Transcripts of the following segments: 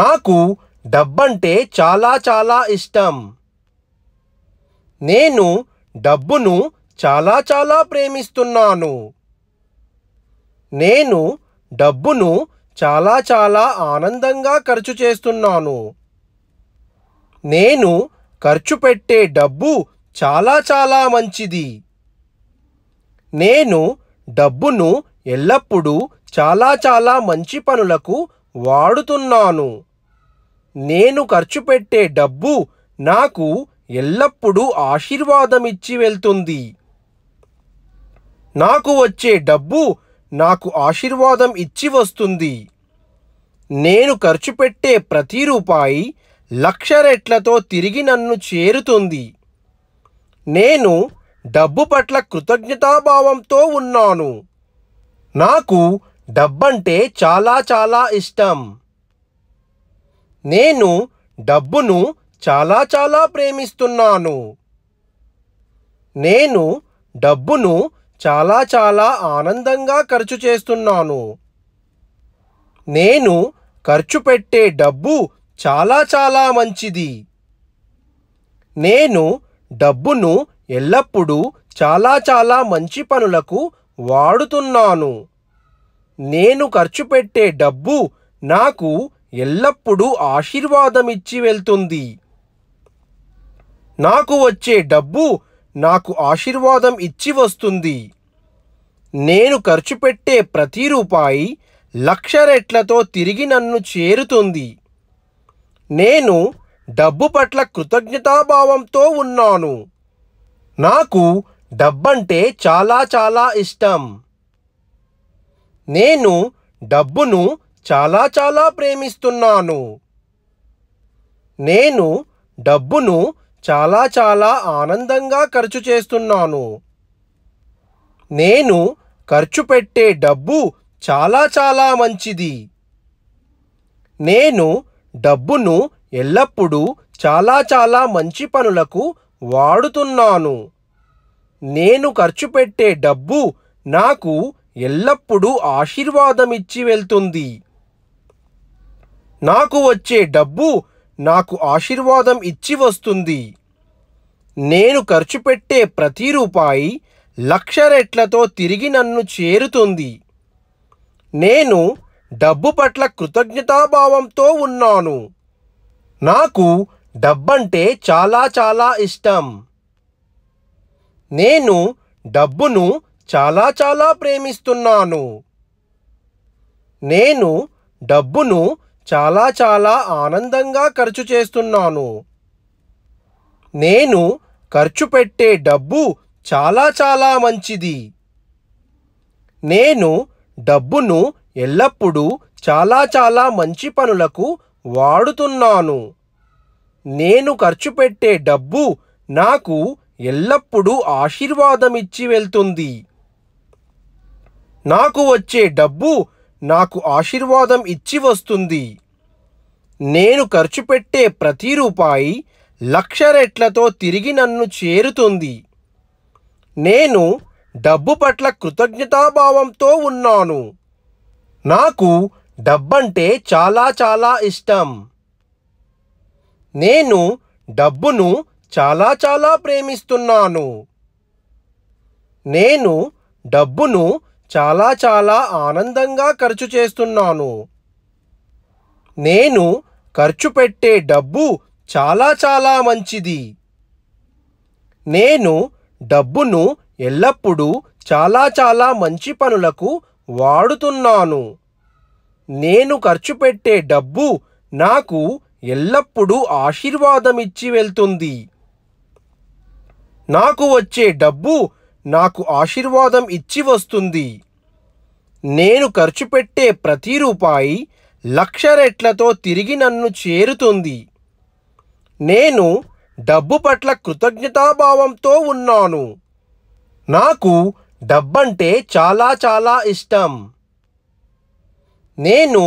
నాకు డబ్బంటే చాలా చాలా ఇష్టం నేను డబ్బును చాలా చాలా ప్రేమిస్తున్నాను నేను డబ్బును చాలా చాలా ఆనందంగా ఖర్చు చేస్తున్నాను నేను ఖర్చు పెట్టే డబ్బు చాలా చాలా మంచిది నేను డబ్బును ఎల్లప్పుడూ చాలా చాలా మంచి పనులకు వాడుతున్నాను నేను ఖర్చు పెట్టే డబ్బు నాకు ఎల్లప్పుడూ ఆశీర్వాదమిచ్చి వెళ్తుంది నాకు వచ్చే డబ్బు నాకు ఆశీర్వాదం ఇచ్చి వస్తుంది నేను ఖర్చు పెట్టే ప్రతి రూపాయి లక్ష రెట్లతో తిరిగి నన్ను చేరుతుంది నేను డబ్బు పట్ల కృతజ్ఞతాభావంతో ఉన్నాను నాకు డబ్బంటే చాలా చాలా ఇష్టం నేను డబ్బును చాలా చాలా ప్రేమిస్తున్నాను నేను డబ్బును చాలా చాలా ఆనందంగా ఖర్చు చేస్తున్నాను నేను ఖర్చు పెట్టే డబ్బు చాలా చాలా మంచిది నేను డబ్బును ఎల్లప్పుడూ చాలా చాలా మంచి పనులకు వాడుతున్నాను నేను ఖర్చు పెట్టే డబ్బు నాకు ఎల్లప్పుడూ ఆశీర్వాదం ఇచ్చి వెళ్తుంది నాకు వచ్చే డబ్బు నాకు ఆశీర్వాదం ఇచ్చి వస్తుంది నేను ఖర్చు పెట్టే ప్రతి రూపాయి లక్ష రెట్లతో తిరిగి నన్ను చేరుతుంది నేను డబ్బు పట్ల కృతజ్ఞతాభావంతో ఉన్నాను నాకు డబ్బంటే చాలా చాలా ఇష్టం నేను డబ్బును చాలా చాలా ప్రేమిస్తున్నాను నేను డబ్బును చాలా చాలా ఆనందంగా ఖర్చు చేస్తున్నాను నేను ఖర్చు పెట్టే డబ్బు చాలా చాలా మంచిది నేను డబ్బును ఎల్లప్పుడూ చాలా చాలా మంచి పనులకు వాడుతున్నాను నేను ఖర్చు పెట్టే డబ్బు నాకు ఎల్లప్పుడూ ఆశీర్వాదమిచ్చి వెళ్తుంది నాకు వచ్చే డబ్బు నాకు ఆశీర్వాదం ఇచ్చి వస్తుంది నేను ఖర్చు పెట్టే ప్రతి రూపాయి లక్ష రెట్లతో తిరిగి నన్ను చేరుతుంది నేను డబ్బు పట్ల కృతజ్ఞతాభావంతో ఉన్నాను నాకు డబ్బంటే చాలా చాలా ఇష్టం నేను డబ్బును చాలా చాలా ప్రేమిస్తున్నాను నేను డబ్బును చాలా చాలా ఆనందంగా ఖర్చు చేస్తున్నాను నేను ఖర్చు పెట్టే డబ్బు చాలా చాలా మంచిది నేను డబ్బును ఎల్లప్పుడూ చాలా చాలా మంచి పనులకు వాడుతున్నాను నేను ఖర్చు పెట్టే డబ్బు నాకు ఎల్లప్పుడూ ఆశీర్వాదమిచ్చి వెళ్తుంది నాకు వచ్చే డబ్బు నాకు ఆశీర్వాదం ఇచ్చి వస్తుంది నేను ఖర్చు పెట్టే ప్రతి రూపాయి లక్ష రెట్లతో తిరిగి నన్ను చేరుతుంది నేను డబ్బు పట్ల కృతజ్ఞతాభావంతో ఉన్నాను నాకు డబ్బంటే చాలా చాలా ఇష్టం నేను డబ్బును చాలా చాలా ప్రేమిస్తున్నాను నేను డబ్బును చాలా చాలా ఆనందంగా ఖర్చు చేస్తున్నాను నేను ఖర్చు పెట్టే డబ్బు చాలా చాలా మంచిది నేను డబ్బును ఎల్లప్పుడూ చాలా చాలా మంచి పనులకు వాడుతున్నాను నేను ఖర్చు పెట్టే డబ్బు నాకు ఎల్లప్పుడూ ఆశీర్వాదం ఇచ్చి వెళ్తుంది నాకు వచ్చే డబ్బు నాకు ఆశీర్వాదం ఇచ్చి వస్తుంది నేను ఖర్చు పెట్టే ప్రతి రూపాయి లక్ష రెట్లతో తిరిగి నన్ను చేరుతుంది నేను డబ్బు పట్ల కృతజ్ఞతాభావంతో ఉన్నాను నాకు డబ్బంటే చాలా చాలా ఇష్టం నేను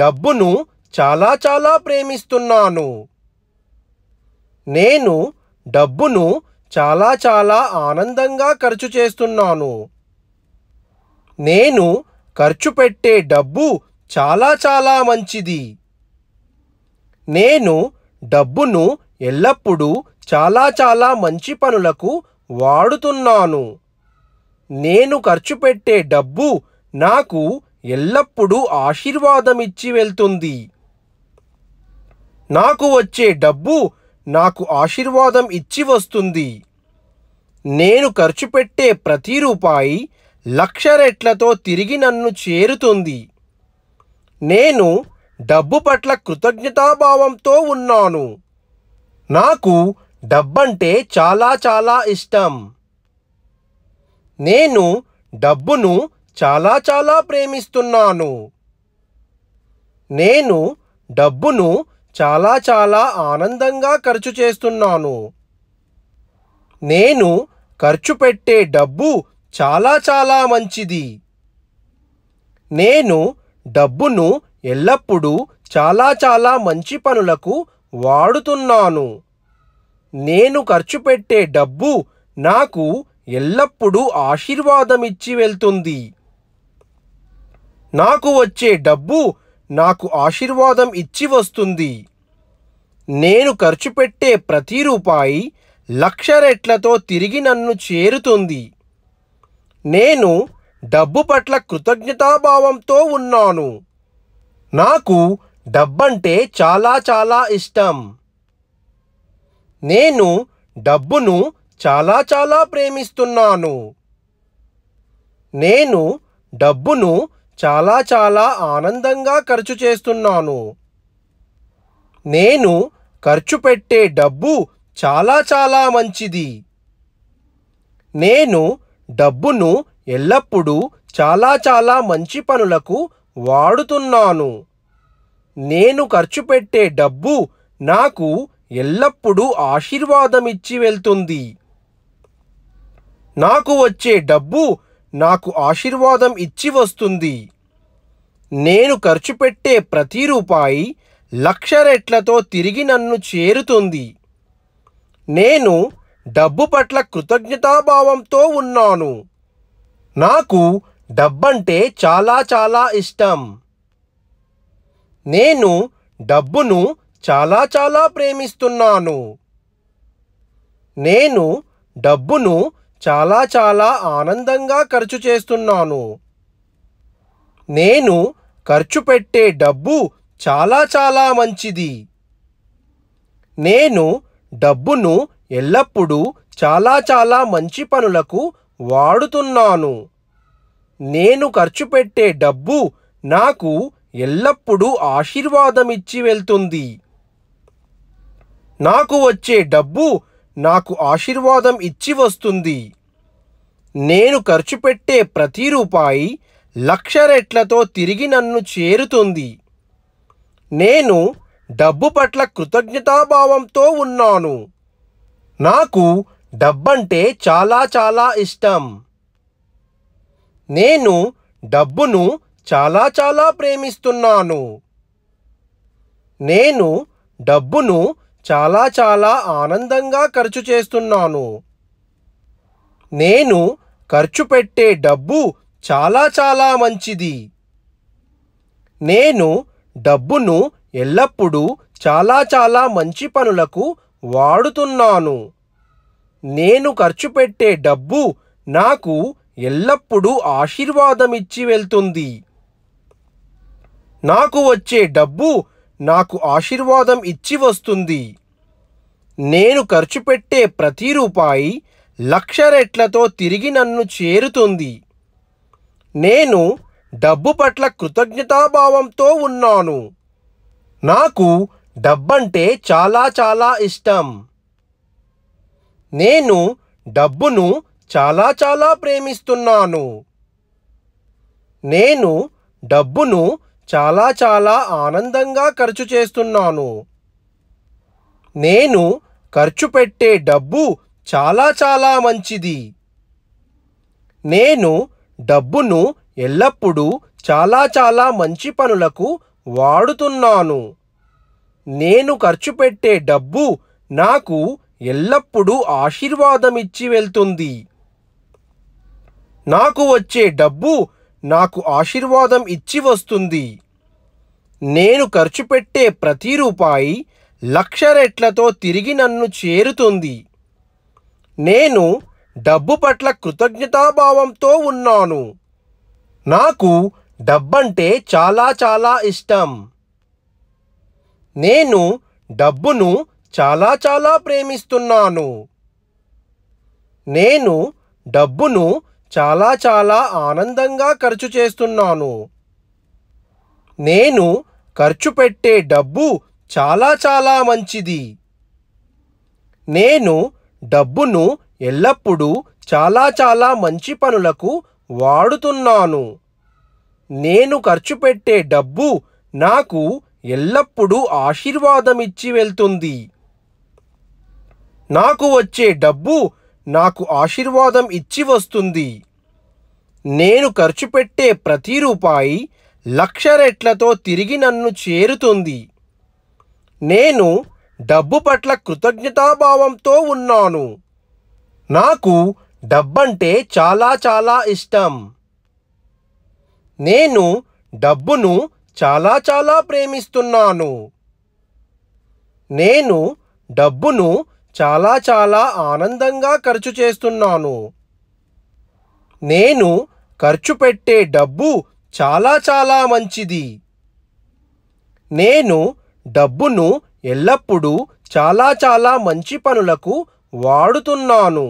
డబ్బును చాలా చాలా ప్రేమిస్తున్నాను నేను డబ్బును చాలా చాలా ఆనందంగా ఖర్చు చేస్తున్నాను నేను ఖర్చు పెట్టే డబ్బు చాలా చాలా మంచిది నేను డబ్బును ఎల్లప్పుడూ చాలా చాలా మంచి పనులకు వాడుతున్నాను నేను ఖర్చు పెట్టే డబ్బు నాకు ఎల్లప్పుడూ ఆశీర్వాదం ఇచ్చి వెళ్తుంది నాకు వచ్చే డబ్బు నాకు ఆశీర్వాదం ఇచ్చి వస్తుంది నేను ఖర్చు పెట్టే ప్రతి రూపాయి లక్ష రెట్లతో తిరిగి నన్ను చేరుతుంది నేను డబ్బు పట్ల కృతజ్ఞతాభావంతో ఉన్నాను నాకు డబ్బంటే చాలా చాలా ఇష్టం నేను డబ్బును చాలా చాలా ప్రేమిస్తున్నాను నేను డబ్బును చాలా చాలా ఆనందంగా ఖర్చు చేస్తున్నాను నేను ఖర్చు పెట్టే డబ్బు చాలా చాలా మంచిది నేను డబ్బును ఎల్లప్పుడూ చాలా చాలా మంచి పనులకు వాడుతున్నాను నేను ఖర్చు పెట్టే డబ్బు నాకు ఎల్లప్పుడూ ఆశీర్వాదం ఇచ్చి వెళ్తుంది నాకు వచ్చే డబ్బు నాకు ఆశీర్వాదం ఇచ్చి వస్తుంది నేను ఖర్చు పెట్టే ప్రతి రూపాయి లక్ష రెట్లతో తిరిగి నన్ను చేరుతుంది నేను డబ్బు పట్ల కృతజ్ఞతాభావంతో ఉన్నాను నాకు డబ్బంటే చాలా చాలా ఇష్టం నేను డబ్బును చాలా చాలా ప్రేమిస్తున్నాను నేను డబ్బును చాలా చాలా ఆనందంగా ఖర్చు చేస్తున్నాను నేను ఖర్చు పెట్టే డబ్బు చాలా చాలా మంచిది నేను డబ్బును ఎల్లప్పుడూ చాలా చాలా మంచి పనులకు వాడుతున్నాను నేను ఖర్చు పెట్టే డబ్బు నాకు ఎల్లప్పుడూ ఆశీర్వాదం ఇచ్చి వెళ్తుంది నాకు వచ్చే డబ్బు నాకు ఆశీర్వాదం ఇచ్చి వస్తుంది నేను ఖర్చు పెట్టే ప్రతి రూపాయి లక్ష రెట్లతో తిరిగి నన్ను చేరుతుంది నేను డబ్బు పట్ల కృతజ్ఞతాభావంతో ఉన్నాను నాకు డబ్బంటే చాలా చాలా ఇష్టం నేను డబ్బును చాలా చాలా ప్రేమిస్తున్నాను నేను డబ్బును చాలా చాలా ఆనందంగా ఖర్చు చేస్తున్నాను నేను ఖర్చు పెట్టే డబ్బు చాలా చాలా మంచిది నేను డబ్బును ఎల్లప్పుడూ చాలా చాలా మంచి పనులకు వాడుతున్నాను నేను ఖర్చు పెట్టే డబ్బు నాకు ఎల్లప్పుడూ ఆశీర్వాదం ఇచ్చి వెళ్తుంది నాకు వచ్చే డబ్బు నాకు ఆశీర్వాదం ఇచ్చి వస్తుంది నేను ఖర్చు పెట్టే ప్రతి రూపాయి లక్ష రెట్లతో తిరిగి నన్ను చేరుతుంది నేను డబ్బు పట్ల కృతజ్ఞతాభావంతో ఉన్నాను నాకు డబ్బంటే చాలా చాలా ఇష్టం నేను డబ్బును చాలా చాలా ప్రేమిస్తున్నాను నేను డబ్బును చాలా చాలా ఆనందంగా ఖర్చు చేస్తున్నాను నేను ఖర్చు పెట్టే డబ్బు చాలా చాలా మంచిది నేను డబ్బును ఎల్లప్పుడూ చాలా చాలా మంచి పనులకు వాడుతున్నాను నేను ఖర్చు పెట్టే డబ్బు నాకు ఎల్లప్పుడూ ఆశీర్వాదం ఇచ్చి వెళ్తుంది నాకు వచ్చే డబ్బు నాకు ఆశీర్వాదం ఇచ్చి వస్తుంది నేను ఖర్చు పెట్టే ప్రతి రూపాయి లక్ష రెట్లతో తిరిగి నన్ను చేరుతుంది నేను డబ్బు పట్ల కృతజ్ఞతాభావంతో ఉన్నాను నాకు డబ్బంటే చాలా చాలా ఇష్టం నేను డబ్బును చాలా చాలా ప్రేమిస్తున్నాను నేను డబ్బును చాలా చాలా ఆనందంగా ఖర్చు చేస్తున్నాను నేను ఖర్చు పెట్టే డబ్బు చాలా చాలా మంచిది నేను డబ్బును ఎల్లప్పుడూ చాలా చాలా మంచి పనులకు వాడుతున్నాను నేను ఖర్చు పెట్టే డబ్బు నాకు ఎల్లప్పుడూ ఆశీర్వాదం ఇచ్చి వెళ్తుంది నాకు వచ్చే డబ్బు నాకు ఆశీర్వాదం ఇచ్చి వస్తుంది నేను ఖర్చు పెట్టే ప్రతి రూపాయి లక్ష రెట్లతో తిరిగి నన్ను చేరుతుంది నేను డబ్బు పట్ల కృతజ్ఞతాభావంతో ఉన్నాను నాకు డబ్బంటే చాలా చాలా ఇష్టం నేను డబ్బును చాలా చాలా ప్రేమిస్తున్నాను నేను డబ్బును చాలా చాలా ఆనందంగా ఖర్చు చేస్తున్నాను నేను ఖర్చు పెట్టే డబ్బు చాలా చాలా మంచిది నేను డబ్బును ఎల్లప్పుడూ చాలా చాలా మంచి పనులకు వాడుతున్నాను నేను ఖర్చు పెట్టే డబ్బు నాకు ఎల్లప్పుడూ ఆశీర్వాదం ఇచ్చి వెళ్తుంది నాకు వచ్చే డబ్బు నాకు ఆశీర్వాదం ఇచ్చి వస్తుంది నేను ఖర్చు పెట్టే ప్రతి రూపాయి లక్ష రెట్లతో తిరిగి నన్ను చేరుతుంది నేను డబ్బు పట్ల కృతజ్ఞతాభావంతో ఉన్నాను నాకు డబ్బంటే చాలా చాలా ఇష్టం నేను డబ్బును చాలా చాలా ప్రేమిస్తున్నాను నేను డబ్బును చాలా చాలా ఆనందంగా ఖర్చు చేస్తున్నాను నేను ఖర్చు పెట్టే డబ్బు చాలా చాలా మంచిది నేను డబ్బును ఎల్లప్పుడూ చాలా చాలా మంచి పనులకు వాడుతున్నాను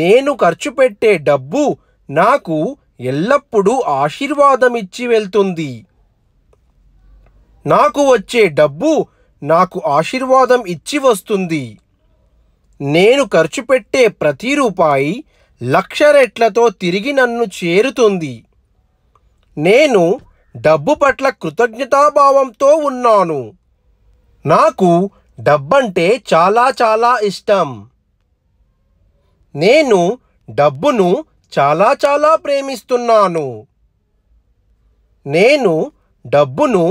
నేను ఖర్చు పెట్టే డబ్బు నాకు ఎల్లప్పుడూ ఆశీర్వాదం ఇచ్చి వెళ్తుంది నాకు వచ్చే డబ్బు నాకు ఆశీర్వాదం ఇచ్చి వస్తుంది నేను ఖర్చు పెట్టే ప్రతి రూపాయి లక్ష రెట్లతో తిరిగి నన్ను చేరుతుంది నేను డబ్బు పట్ల కృతజ్ఞతాభావంతో ఉన్నాను నాకు డబ్బంటే చాలా చాలా ఇష్టం నేను డబ్బును చాలా చాలా ప్రేమిస్తున్నాను నేను డబ్బును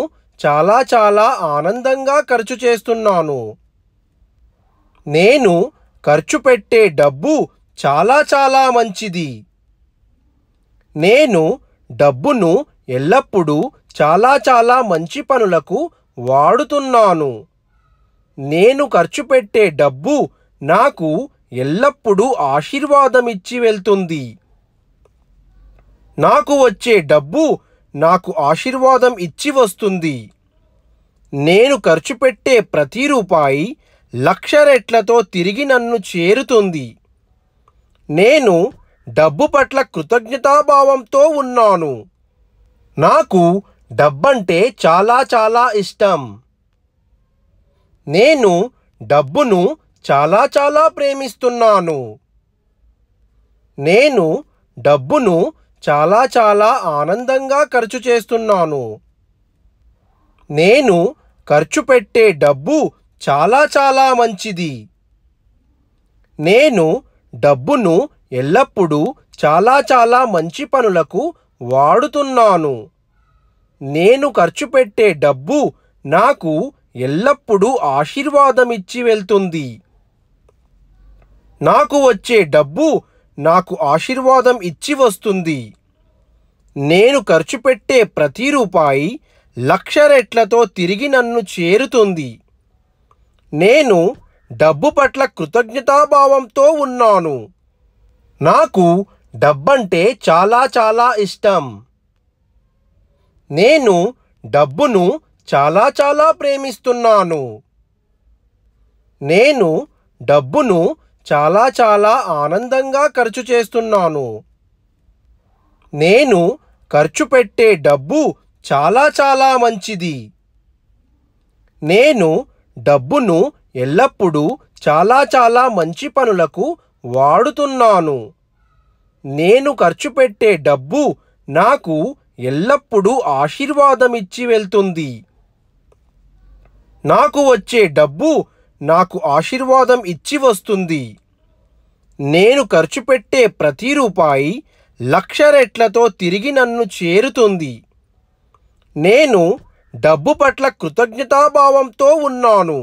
చాలా చాలా ఆనందంగా ఖర్చు చేస్తున్నాను నేను ఖర్చు పెట్టే డబ్బు చాలా చాలా మంచిది నేను డబ్బును ఎల్లప్పుడూ చాలా చాలా మంచి పనులకు వాడుతున్నాను నేను ఖర్చు పెట్టే డబ్బు నాకు ఎల్లప్పుడూ ఆశీర్వాదం ఇచ్చి వెళ్తుంది నాకు వచ్చే డబ్బు నాకు ఆశీర్వాదం ఇచ్చి వస్తుంది నేను ఖర్చు పెట్టే ప్రతి రూపాయి లక్ష రెట్లతో తిరిగి నన్ను చేరుతుంది నేను డబ్బు పట్ల కృతజ్ఞతాభావంతో ఉన్నాను నాకు డబ్బంటే చాలా చాలా ఇష్టం నేను డబ్బును చాలా చాలా ప్రేమిస్తున్నాను నేను డబ్బును చాలా చాలా ఆనందంగా ఖర్చు చేస్తున్నాను నేను ఖర్చు పెట్టే డబ్బు చాలా చాలా మంచిది నేను డబ్బును ఎల్లప్పుడూ చాలా చాలా మంచి పనులకు వాడుతున్నాను నేను ఖర్చు పెట్టే డబ్బు నాకు ఎల్లప్పుడూ ఆశీర్వాదం ఇచ్చి వెళ్తుంది నాకు వచ్చే డబ్బు నాకు ఆశీర్వాదం ఇచ్చి వస్తుంది నేను ఖర్చు పెట్టే ప్రతి రూపాయి లక్ష రెట్లతో తిరిగి నన్ను చేరుతుంది నేను డబ్బు పట్ల కృతజ్ఞతాభావంతో ఉన్నాను నాకు డబ్బంటే చాలా చాలా ఇష్టం నేను డబ్బును చాలా చాలా ప్రేమిస్తున్నాను నేను డబ్బును చాలా చాలా ఆనందంగా ఖర్చు చేస్తున్నాను నేను ఖర్చు పెట్టే డబ్బు చాలా చాలా మంచిది నేను డబ్బును ఎల్లప్పుడూ చాలా చాలా మంచి పనులకు వాడుతున్నాను నేను ఖర్చు పెట్టే డబ్బు నాకు ఎల్లప్పుడూ ఆశీర్వాదం ఇచ్చి వెళ్తుంది నాకు వచ్చే డబ్బు నాకు ఆశీర్వాదం ఇచ్చి వస్తుంది నేను ఖర్చు పెట్టే ప్రతి రూపాయి లక్ష రెట్లతో తిరిగి నన్ను చేరుతుంది నేను డబ్బు పట్ల కృతజ్ఞతాభావంతో ఉన్నాను